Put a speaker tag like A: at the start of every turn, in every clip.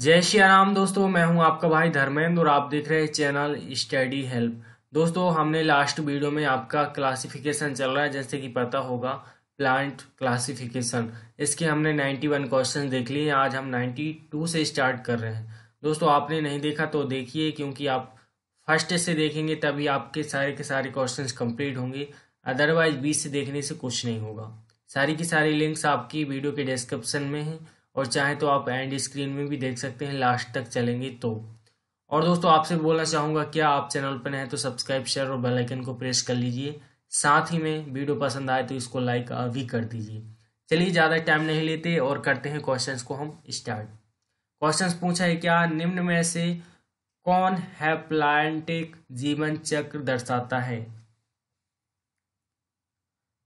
A: जय श्री राम दोस्तों मैं हूं आपका भाई धर्मेंद्र और आप देख रहे हैं चैनल स्टडी हेल्प दोस्तों हमने लास्ट वीडियो में आपका क्लासिफिकेशन चल रहा है जैसे कि पता होगा प्लांट क्लासिफिकेशन इसके हमने 91 क्वेश्चन देख लिए आज हम 92 से स्टार्ट कर रहे हैं दोस्तों आपने नहीं देखा तो देखिए क्योंकि आप फर्स्ट से देखेंगे तभी आपके सारे के सारे क्वेश्चन कम्प्लीट होंगे अदरवाइज बीस से देखने से कुछ नहीं होगा सारी की सारी लिंक्स आपकी वीडियो के डिस्क्रिप्शन में है और चाहे तो आप एंड स्क्रीन में भी देख सकते हैं लास्ट तक चलेंगे तो और दोस्तों आपसे बोलना चाहूँगा क्या आप चैनल पर हैं तो सब्सक्राइब शेयर और बेलाइकन को प्रेस कर लीजिए साथ ही में वीडियो पसंद आए तो इसको लाइक अभी कर दीजिए चलिए ज़्यादा टाइम नहीं लेते और करते हैं क्वेश्चंस को हम स्टार्ट क्वेश्चंस पूछा है क्या निम्न में से कौन है प्लांटिक जीवन चक्र दर्शाता है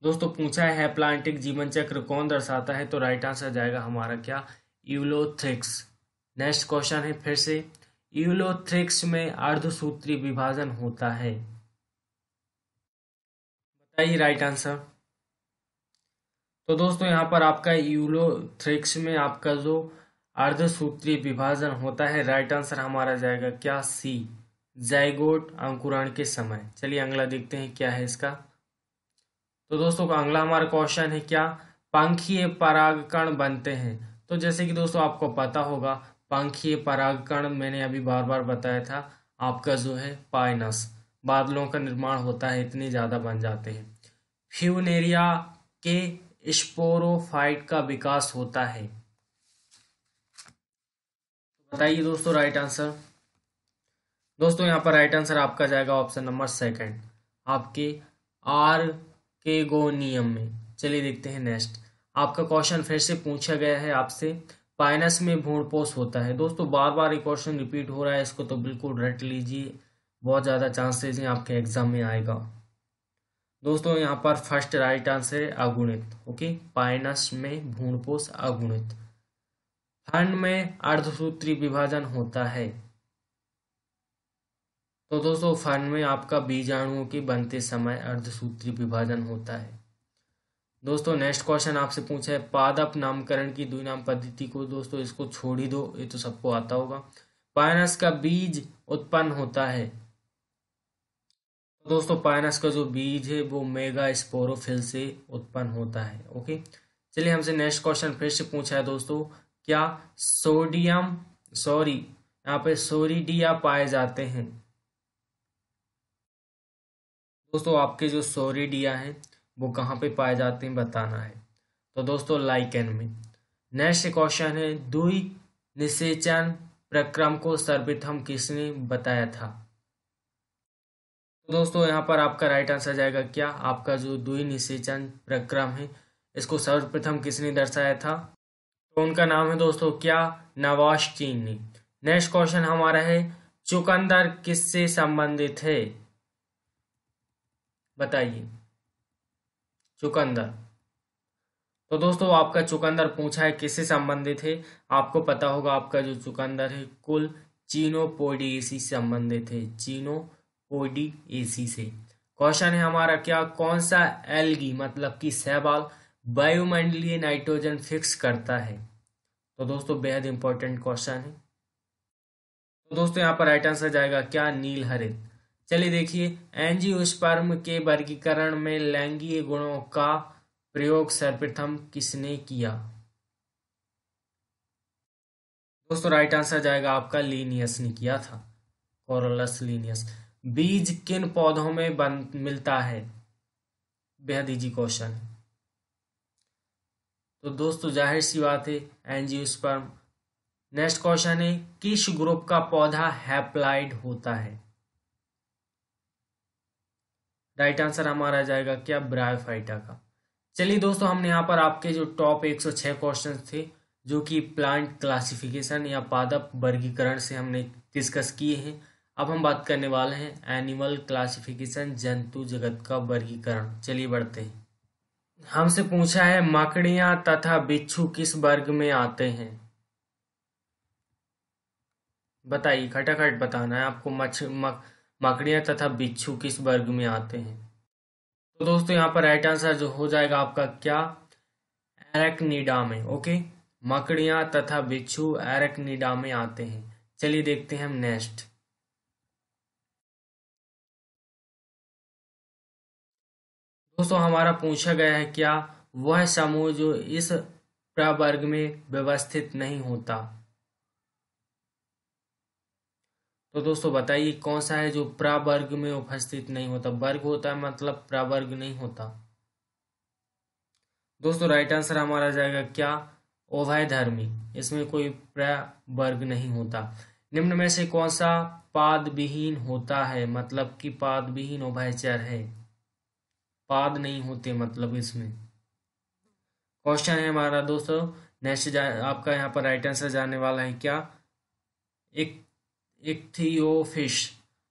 A: दोस्तों पूछा है प्लांटिक जीवन चक्र कौन दर्शाता है तो राइट आंसर जाएगा हमारा क्या यूलोथ्रिक्स नेक्स्ट क्वेश्चन है फिर से यूलोथ्रिक्स में अर्धसूत्री विभाजन होता है बताइए राइट आंसर तो दोस्तों यहाँ पर आपका यूलोथ्रिक्स में आपका जो अर्धसूत्री विभाजन होता है राइट आंसर हमारा जाएगा क्या सी जयगोट अंकुरण के समय चलिए अगला देखते हैं क्या है इसका तो दोस्तों अगला हमारा क्वेश्चन है क्या पंखीय परागकण बनते हैं तो जैसे कि दोस्तों आपको पता होगा पंखीय परागकण मैंने अभी बार बार बताया था आपका जो है पाइनस बादलों का निर्माण होता है इतने ज़्यादा बन जाते हैं फ्यूनेरिया के स्पोरोफाइट का विकास होता है बताइए दोस्तों राइट आंसर दोस्तों यहाँ पर राइट आंसर आपका जाएगा ऑप्शन नंबर सेकंड आपके आर केगोनियम में चलिए देखते हैं नेक्स्ट आपका क्वेश्चन फिर से पूछा गया है आपसे पाइनस में भूणपोष होता है दोस्तों बार बार ये क्वेश्चन रिपीट हो रहा है इसको तो बिल्कुल रट लीजिए बहुत ज़्यादा चांसेस हैं आपके एग्जाम में आएगा दोस्तों यहाँ पर फर्स्ट राइट आंसर है अगुणित ओके पाइनस में भूणपोष अगुणित फंड में अर्धसूत्री विभाजन होता है तो दोस्तों फर्न में आपका बीजाणुओं के बनते समय अर्धसूत्री विभाजन होता है दोस्तों नेक्स्ट क्वेश्चन आपसे पूछा है पादप नामकरण की दुई नाम पद्धति को दोस्तों इसको छोड़ ही दो ये तो सबको आता होगा पायनस का बीज उत्पन्न होता है दोस्तों पायनस का जो बीज है वो मेगा स्पोरोफिल से उत्पन्न होता है ओके चलिए हमसे नेक्स्ट क्वेश्चन फिर से पूछा है दोस्तों क्या सोडियम सॉरी यहाँ पे सोरिडिया पाए जाते हैं दोस्तों आपके जो सोरेडिया हैं वो कहाँ पे पाए जाते हैं बताना है तो दोस्तों लाइकन में नेक्स्ट क्वेश्चन है दुई निषेचन प्रक्रम को सर्वप्रथम किसने बताया था तो दोस्तों यहाँ पर आपका राइट आंसर जाएगा क्या आपका जो दुई निषेचन प्रक्रम है इसको सर्वप्रथम किसने दर्शाया था तो उनका नाम है दोस्तों क्या नवाज चीन ने नेक्स्ट क्वेश्चन हमारा है चुकंदर किससे संबंधित है बताइए चुकंदर तो दोस्तों आपका चुकंदर पूछा है किससे संबंधित है आपको पता होगा आपका जो चुकंदर है कुल चीनोपोडीएसी से संबंधित है चीनोपोडीएसी से क्वेश्चन है हमारा क्या कौन सा एलगी मतलब कि सहबाल वायुमंडलीय नाइट्रोजन फिक्स करता है तो दोस्तों बेहद इंपॉर्टेंट क्वेश्चन है तो दोस्तों यहाँ पर राइट आंसर जाएगा क्या नील हरित चलिए देखिए एंजियोस्पर्म के वर्गीकरण में लैंगिक गुणों का प्रयोग सर्वप्रथम किसने किया दोस्तों राइट आंसर जाएगा आपका लीनियस ने किया था कोरोलस लीनियस बीज किन पौधों में बन मिलता है बेहद इजी क्वेश्चन तो दोस्तों जाहिर सी बात है एनजीओस्पर्म नेक्स्ट क्वेश्चन है किस ग्रुप का पौधा हैप्लाइड होता है राइट आंसर हमारा आ जाएगा क्या ब्रायोफाइटा का चलिए दोस्तों हमने यहाँ पर आपके जो टॉप 106 क्वेश्चन थे जो कि प्लांट क्लासिफिकेशन या पादप वर्गीकरण से हमने डिस्कस किए हैं अब हम बात करने वाले हैं एनिमल क्लासिफिकेशन जंतु जगत का वर्गीकरण चलिए बढ़ते हैं हमसे पूछा है मकड़ियां तथा बिच्छू किस वर्ग में आते हैं बताइए खटाखट बताना है आपको मच्छ मक, मकड़ियाँ तथा बिच्छू किस वर्ग में आते हैं तो दोस्तों यहाँ पर राइट आंसर जो हो जाएगा आपका क्या एरकनिडा में ओके मकड़ियाँ तथा बिच्छू एरेक्निडा में आते हैं चलिए देखते हैं हम नेक्स्ट दोस्तों हमारा पूछा गया है क्या वह समूह जो इस प्रवर्ग में व्यवस्थित नहीं होता तो दोस्तों बताइए कौन सा है जो प्रावर्ग में उपस्थित नहीं होता वर्ग होता है मतलब प्रावर्ग नहीं होता दोस्तों राइट आंसर हमारा जाएगा क्या ओभयधर्मी इसमें कोई प्रावर्ग नहीं होता निम्न में से कौन सा पाद विहीन होता है मतलब कि पाद विहीन उभयचर है पाद नहीं होते मतलब इसमें क्वेश्चन है हमारा दोस्तों नेक्स्ट आपका यहाँ पर राइट आंसर जाने वाला है क्या एक इक्थियोफिश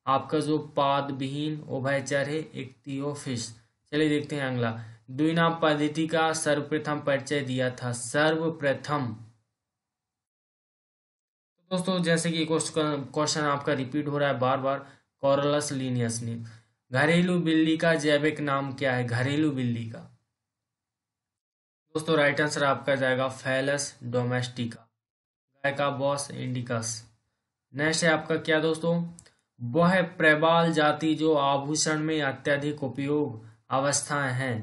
A: आपका जो पादविहीन उभयचर है इक्थियोफिश चलिए देखते हैं अगला द्विना पद्धति का सर्वप्रथम परिचय दिया था सर्वप्रथम तो दोस्तों जैसे कि क्वेश्चन आपका रिपीट हो रहा है बार बार कॉरलस लीनियस ने घरेलू बिल्ली का जैविक नाम क्या है घरेलू बिल्ली का दोस्तों राइट आंसर आपका जाएगा फैलस डोमेस्टिका गाय का बॉस इंडिकस नेक्स्ट है आपका क्या दोस्तों वह प्रबाल जाति जो आभूषण में अत्यधिक उपयोग अवस्थाएं हैं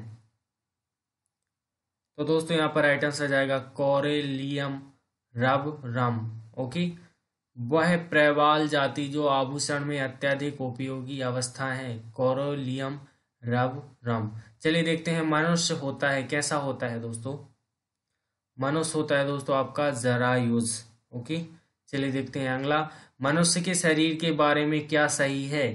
A: तो दोस्तों यहां पर आइटम आंसर जाएगा कॉरेलियम रब रम ओके वह प्रवाल जाति जो आभूषण में अत्यधिक उपयोगी अवस्था है कॉरोलियम रब रम चलिए देखते हैं मनुष्य होता है कैसा होता है दोस्तों मनुष्य होता है दोस्तों आपका जरायुज ओके चलिए देखते हैं अगला मनुष्य के शरीर के बारे में क्या सही है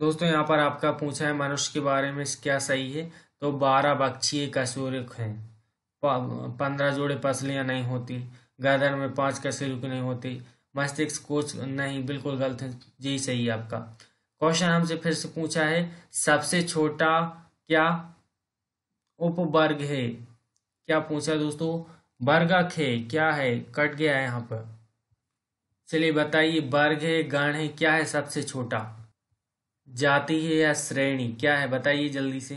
A: दोस्तों यहाँ पर आपका पूछा है मनुष्य के बारे में क्या सही है तो बारह बक्षीय कशोरक है पंद्रह जोड़े पसलियाँ नहीं होती गर्दन में पांच कशेरुक नहीं होती मस्तिष्क कोच नहीं बिल्कुल गलत है यही सही है आपका क्वेश्चन हमसे फिर से पूछा है सबसे छोटा क्या उपवर्ग है क्या पूछा दोस्तों वर्गा खे क्या है कट गया है यहाँ पर चलिए बताइए वर्ग है गण है क्या है सबसे छोटा जाति है या श्रेणी क्या है बताइए जल्दी से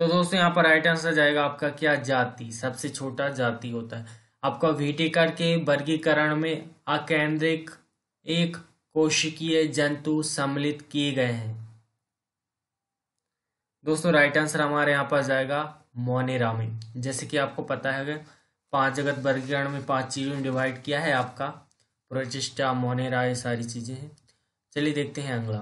A: तो दोस्तों यहाँ पर राइट आंसर जाएगा आपका क्या जाति सबसे छोटा जाति होता है आपका विटेकर के वर्गीकरण में अकेंद्रिक एक कोशिकीय जंतु सम्मिलित किए गए हैं दोस्तों राइट आंसर हमारे यहाँ पर जाएगा मोनेरामी जैसे कि आपको पता है पांच जगत वर्गीकरण में पांच चीज़ों ने डिवाइड किया है आपका प्रोचिष्टा मोनेरा ये सारी चीज़ें हैं चलिए देखते हैं अगला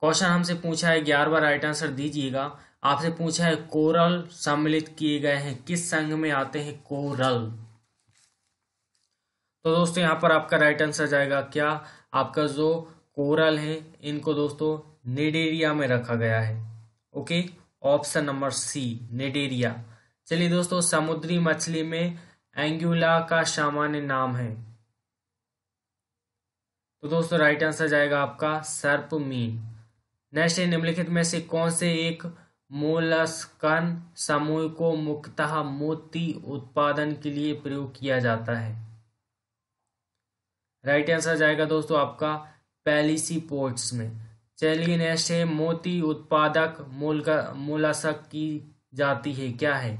A: क्वेश्चन हमसे पूछा है ग्यारह बार राइट आंसर दीजिएगा आपसे पूछा है कोरल सम्मिलित किए गए हैं किस संघ में आते हैं कोरल तो दोस्तों यहाँ पर आपका राइट आंसर जाएगा क्या आपका जो कोरल है इनको दोस्तों निडेरिया में रखा गया है okay okay? Option number C Cnidaria चलिए दोस्तों समुद्री मछली में एंगुला का सामान्य नाम है तो दोस्तों राइट आंसर जाएगा आपका सर्प मीन नेक्स्ट निम्नलिखित में से कौन से एक मोलस्कन समूह को मुख्यतः मोती उत्पादन के लिए प्रयोग किया जाता है राइट आंसर जाएगा दोस्तों आपका पैलिसी पोर्ट्स में चलिए नेक्स्ट है मोती उत्पादक मोलासक की जाति है क्या है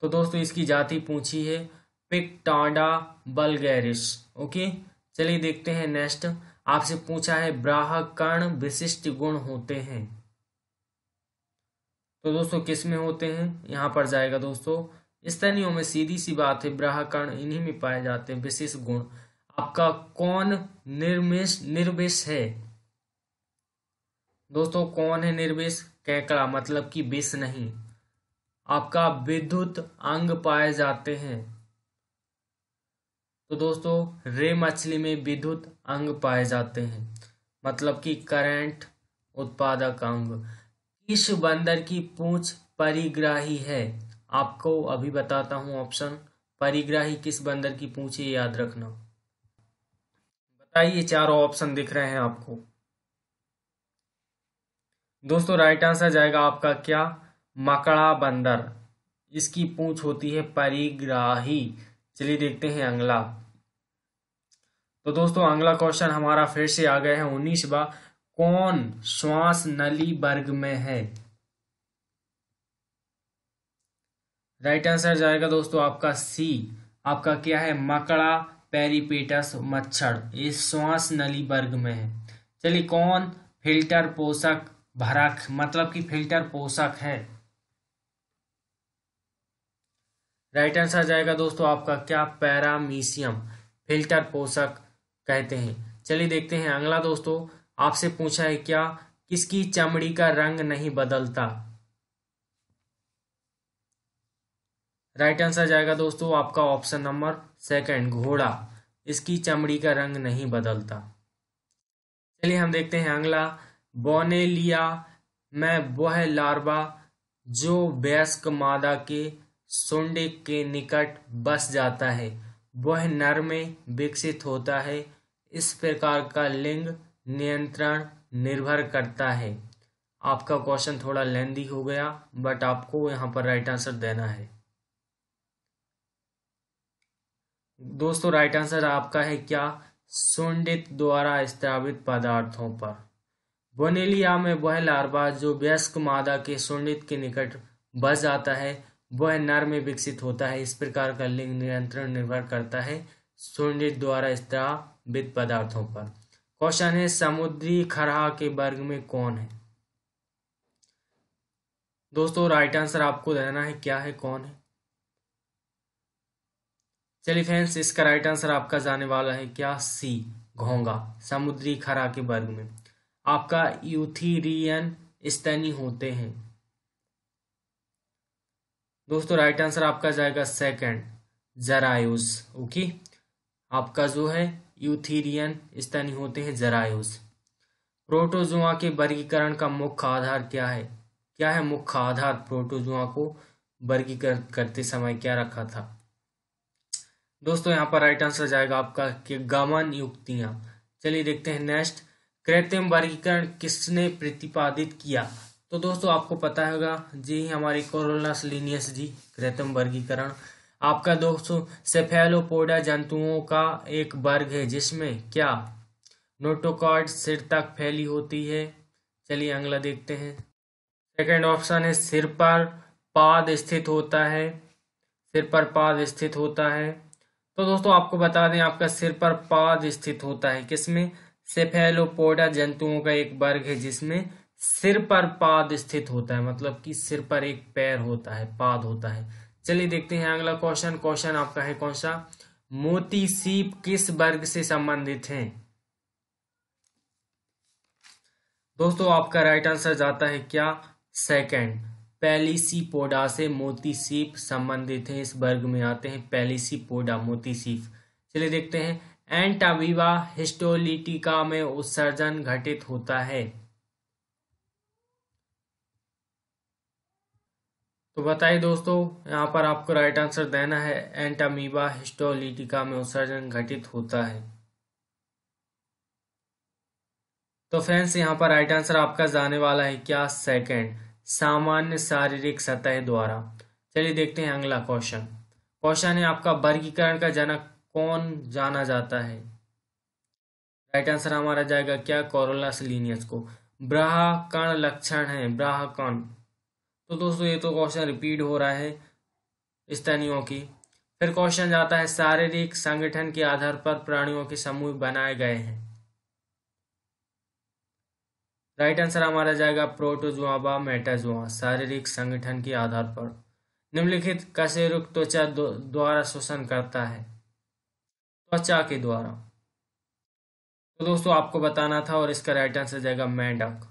A: तो दोस्तों इसकी जाति पूछी है पिकटाडा बल्गेरिस ओके चलिए देखते हैं नेक्स्ट आपसे पूछा है ब्राह कर्ण विशिष्ट गुण होते हैं तो दोस्तों किस में होते हैं यहाँ पर जाएगा दोस्तों स्तनियों में सीधी सी बात है ब्राह कर्ण इन्हीं में पाए जाते हैं विशिष्ट गुण आपका कौन निर्मेश निर्विश है दोस्तों कौन है निर्विश कैकड़ा मतलब कि विष नहीं आपका विद्युत अंग पाए जाते हैं तो दोस्तों रे मछली में विद्युत अंग पाए जाते हैं मतलब कि करंट उत्पादक अंग किस बंदर की पूंछ परिग्राही है आपको अभी बताता हूं ऑप्शन परिग्राही किस बंदर की पूंछ याद रखना ये चारों ऑप्शन दिख रहे हैं आपको दोस्तों राइट आंसर जाएगा आपका क्या मकड़ा बंदर इसकी पूछ होती है परिग्राही चलिए देखते हैं अंगला तो दोस्तों अगला क्वेश्चन हमारा फिर से आ गया है उन्नीसवा कौन श्वास नली वर्ग में है राइट आंसर जाएगा दोस्तों आपका सी आपका क्या है मकड़ा पेरिपेटस मच्छर ये श्वास नली वर्ग में है चलिए कौन फिल्टर पोषक भरक मतलब कि फिल्टर पोषक है राइट आंसर आ जाएगा दोस्तों आपका क्या पैरामीशियम फिल्टर पोषक कहते हैं चलिए देखते हैं अगला दोस्तों आपसे पूछा है क्या किसकी चमड़ी का रंग नहीं बदलता राइट आंसर जाएगा दोस्तों आपका ऑप्शन नंबर सेकंड घोड़ा इसकी चमड़ी का रंग नहीं बदलता चलिए हम देखते हैं अगला बोनेलिया में वह लार्वा जो वयस्क मादा के सोंडे के निकट बस जाता है वह नर में विकसित होता है इस प्रकार का लिंग नियंत्रण निर्भर करता है आपका क्वेश्चन थोड़ा लेंदी हो गया बट आपको यहाँ पर राइट आंसर देना है दोस्तों राइट आंसर आपका है क्या सुंडित द्वारा स्त्रावित पदार्थों पर बोनेलिया में वह लार्वा जो व्यस्क मादा के सुंडित के निकट बस जाता है वह नर में विकसित होता है इस प्रकार का लिंग नियंत्रण निर्भर करता है सुंडित द्वारा स्त्रावित पदार्थों पर क्वेश्चन है समुद्री खरहा के वर्ग में कौन है दोस्तों राइट आंसर आपको देना है क्या है कौन है चलिए फ्रेंड्स इसका राइट आंसर आपका जाने वाला है क्या सी घोंगा समुद्री खरा के वर्ग में आपका यूथीरियन स्तनी होते हैं दोस्तों राइट आंसर आपका जाएगा सेकंड जरायोस ओके आपका जो है यूथीरियन स्तनी होते हैं जरायोस प्रोटोजुआ के वर्गीकरण का मुख्य आधार क्या है क्या है मुख्य आधार प्रोटोजुआ को वर्गीकरण करते समय क्या रखा था दोस्तों यहाँ पर राइट आंसर जाएगा आपका कि गमन युक्तियां चलिए देखते हैं नेक्स्ट कृत्रिम वर्गीकरण किसने प्रतिपादित किया तो दोस्तों आपको पता होगा जी हमारी कोरोना लिनियस जी कृत्रिम वर्गीकरण आपका दोस्तों सेफेलोपोडा जंतुओं का एक वर्ग है जिसमें क्या नोटोकॉर्ड सिर तक फैली होती है चलिए अगला देखते हैं सेकेंड ऑप्शन है सिर पर पाद स्थित होता है सिर पर पाद स्थित होता है तो दोस्तों आपको बता दें आपका सिर पर पाद स्थित होता है किसमें सेफेलोपोडा जंतुओं का एक वर्ग है जिसमें सिर पर पाद स्थित होता है मतलब कि सिर पर एक पैर होता है पाद होता है चलिए देखते हैं अगला क्वेश्चन क्वेश्चन आपका है कौन सा मोती सीप किस वर्ग से संबंधित है दोस्तों आपका राइट आंसर जाता है क्या सेकंड पोडा से मोती सीप संबंधित है इस वर्ग में आते हैं पोडा मोती सीप चलिए देखते हैं एंटाविवा हिस्टोलिटिका में उत्सर्जन घटित होता है तो बताइए दोस्तों यहाँ पर आपको राइट आंसर देना है एंटामीबा हिस्टोलिटिका में उत्सर्जन घटित होता है तो फ्रेंड्स यहाँ पर राइट आंसर आपका जाने वाला है क्या सेकंड सामान्य शारीरिक सतह द्वारा चलिए देखते हैं अगला क्वेश्चन क्वेश्चन है आपका वर्गीकरण का जनक कौन जाना जाता है राइट आंसर हमारा जाएगा क्या कोरोलास लीनियस को ब्राह कण लक्षण है ब्राह कण तो दोस्तों ये तो क्वेश्चन रिपीट हो रहा है स्तनियों की फिर क्वेश्चन जाता है शारीरिक संगठन के आधार पर प्राणियों के समूह बनाए गए हैं राइट आंसर हमारा जाएगा प्रोटोजुआ व मेटाजुआ शारीरिक संगठन के आधार पर निम्नलिखित कशेरुक त्वचा द्वारा शोषण करता है त्वचा के द्वारा तो दोस्तों आपको बताना था और इसका राइट आंसर जाएगा मेंढक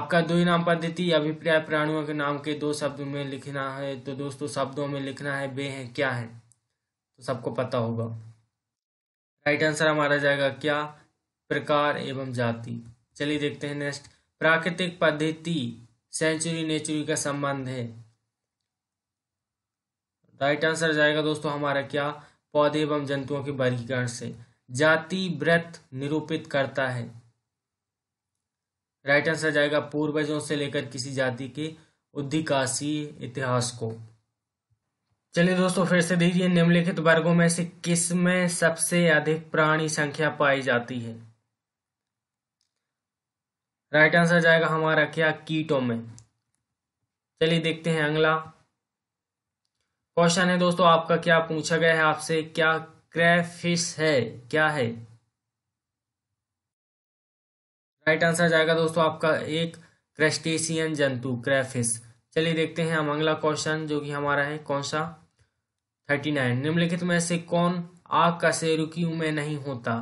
A: आपका दो नाम पद्धति अभिप्राय प्राणियों के नाम के दो शब्द में लिखना है तो दोस्तों शब्दों में लिखना है बे है क्या है तो सबको पता होगा राइट आंसर हमारा जाएगा क्या प्रकार एवं जाति चलिए देखते हैं नेक्स्ट प्राकृतिक पद्धति सेंचुरी नेचुरी का संबंध है राइट आंसर जाएगा दोस्तों हमारा क्या पौधे एवं जंतुओं के वर्गीकरण से जाति व्रत निरूपित करता है राइट आंसर जाएगा पूर्वजों से लेकर किसी जाति के उद्धिकासी इतिहास को चलिए दोस्तों फिर से दीजिए निम्नलिखित वर्गों में से किस में सबसे अधिक प्राणी संख्या पाई जाती है राइट आंसर जाएगा हमारा क्या कीटों में चलिए देखते हैं अगला क्वेश्चन है दोस्तों आपका क्या पूछा गया है आपसे क्या क्रैफिश है क्या है राइट आंसर जाएगा दोस्तों आपका एक क्रस्टेशियन जंतु क्रैफिश चलिए देखते हैं हम अगला क्वेश्चन जो कि हमारा है कौन सा थर्टी नाइन निम्नलिखित में से कौन आग का से रुकी में नहीं होता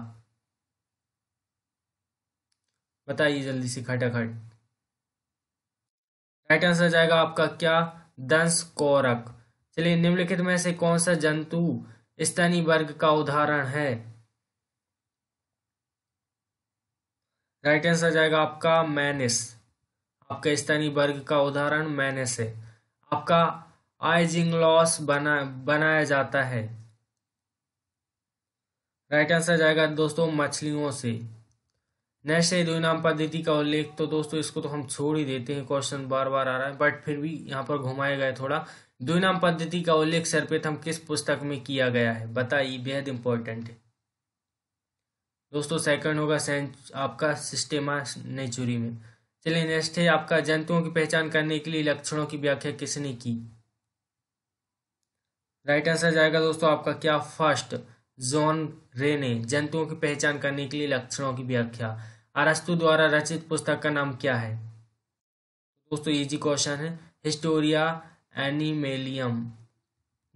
A: बताइए जल्दी से खटाखट राइट आंसर जाएगा आपका क्या दंश कोरक चलिए निम्नलिखित में से कौन सा जंतु स्तनी वर्ग का उदाहरण है राइट आंसर जाएगा आपका मैनिस आपका स्तनी वर्ग का उदाहरण मैनिस है आपका आइजिंग लॉस बना बनाया जाता है राइट आंसर जाएगा दोस्तों मछलियों से नेक्स्ट है दो इनाम पद्धति का उल्लेख तो दोस्तों इसको तो हम छोड़ ही देते हैं क्वेश्चन बार बार आ रहा है बट फिर भी यहाँ पर घुमाए गए थोड़ा दो इनाम पद्धति का उल्लेख सर्वप्रथम किस पुस्तक में किया गया है बताइए बेहद इंपॉर्टेंट है दोस्तों सेकंड होगा सेंस आपका सिस्टेमा नेचुरी में चलिए नेक्स्ट है आपका जंतुओं की पहचान करने के लिए लक्षणों की व्याख्या किसने की राइट आंसर जाएगा दोस्तों आपका क्या फर्स्ट जॉन रे ने जंतुओं की पहचान करने के लिए लक्षणों की व्याख्या अरस्तु द्वारा रचित पुस्तक का नाम क्या है दोस्तों इजी क्वेश्चन है हिस्टोरिया एनिमेलियम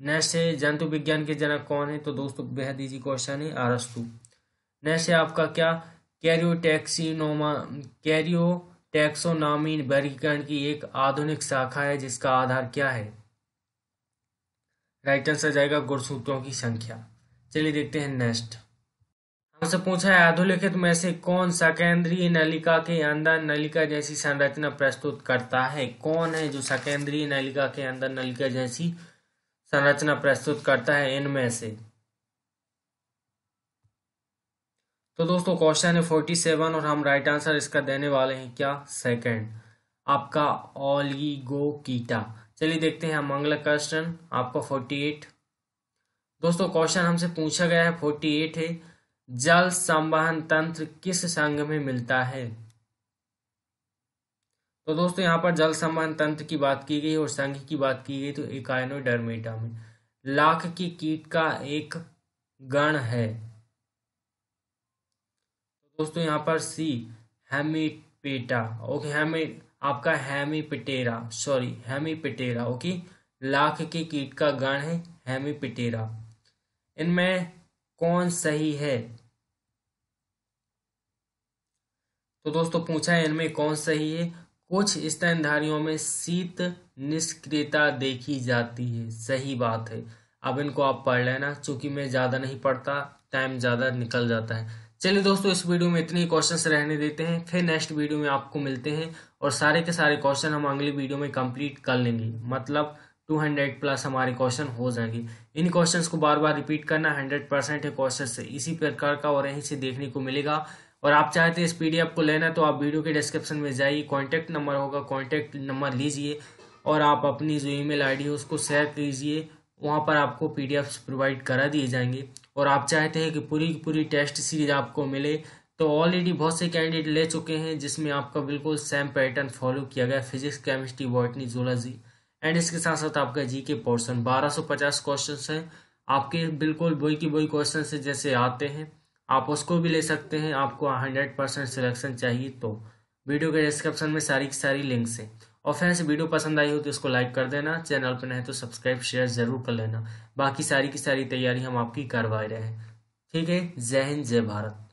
A: नेक्स्ट है जंतु विज्ञान के जनक कौन है तो दोस्तों बेहद इजी क्वेश्चन है अरस्तु नेक्स्ट है आपका क्या कैरियोटेक्सिनोमा कैरियो टैक्सोनामी वर्गीकरण की एक आधुनिक शाखा है जिसका आधार क्या है राइट आंसर जाएगा गुणसूत्रों की संख्या चलिए देखते हैं नेक्स्ट हमसे पूछा है अधोलिखित में से कौन सा केंद्रीय नलिका के अंदर नलिका जैसी संरचना प्रस्तुत करता है कौन है जो सकेंद्रीय नलिका के अंदर नलिका जैसी संरचना प्रस्तुत करता है इनमें से तो दोस्तों क्वेश्चन है फोर्टी सेवन और हम राइट आंसर इसका देने वाले हैं क्या सेकंड आपका कीटा चलिए देखते हैं हम क्वेश्चन आपका फोर्टी एट दोस्तों क्वेश्चन हमसे पूछा गया है फोर्टी एट है जल संवहन तंत्र किस संघ में मिलता है तो दोस्तों यहाँ पर जल संवहन तंत्र की बात की गई और संघ की बात की गई तो डरमेटा में लाख की कीट का एक गण है तो दोस्तों यहाँ पर सी हेमीपेटा ओके हेमी आपका हेमीपिटेरा सॉरी हेमीपिटेरा ओके लाख के कीट का गण है हेमीपिटेरा इनमें कौन सही है तो दोस्तों पूछा है इनमें कौन सही है कुछ स्तनधारियों में शीत निष्क्रियता देखी जाती है सही बात है अब इनको आप पढ़ लेना चूंकि मैं ज़्यादा नहीं पढ़ता टाइम ज़्यादा निकल जाता है चलिए दोस्तों इस वीडियो में इतने क्वेश्चंस क्वेश्चन रहने देते हैं फिर नेक्स्ट वीडियो में आपको मिलते हैं और सारे के सारे क्वेश्चन हम अगले वीडियो में कंप्लीट कर लेंगे मतलब टू हंड्रेड प्लस हमारे क्वेश्चन हो जाएंगे इन क्वेश्चंस को बार बार रिपीट करना हंड्रेड परसेंट है क्वेश्चन से इसी प्रकार का और यहीं से देखने को मिलेगा और आप चाहते हैं तो इस पी एफ को लेना तो आप वीडियो के डिस्क्रिप्शन में जाइए कॉन्टैक्ट नंबर होगा कॉन्टैक्ट नंबर लीजिए और आप अपनी जो आई डी है उसको शेयर कीजिए वहाँ पर आपको एफ प्रोवाइड करा दिए जाएंगे और आप चाहते हैं कि पूरी की पूरी टेस्ट सीरीज आपको मिले तो ऑलरेडी बहुत से कैंडिडेट ले चुके हैं जिसमें आपका बिल्कुल सेम पैटर्न फॉलो किया गया physics chemistry botany zoology and इसके साथ साथ आपका जी के पोर्सन पचास क्वेश्चन है आपके बिल्कुल बोई की बोई क्वेश्चन से जैसे आते हैं आप उसको भी ले सकते हैं आपको हंड्रेड परसेंट सिलेक्शन चाहिए तो वीडियो के डिस्क्रिप्शन में सारी की सारी लिंक्स हैं और फ्रेंड्स वीडियो पसंद आई हो तो इसको लाइक कर देना चैनल पर नहीं तो सब्सक्राइब शेयर जरूर कर लेना बाकी सारी की सारी तैयारी हम आपकी करवा रहे हैं ठीक है जय हिंद जय भारत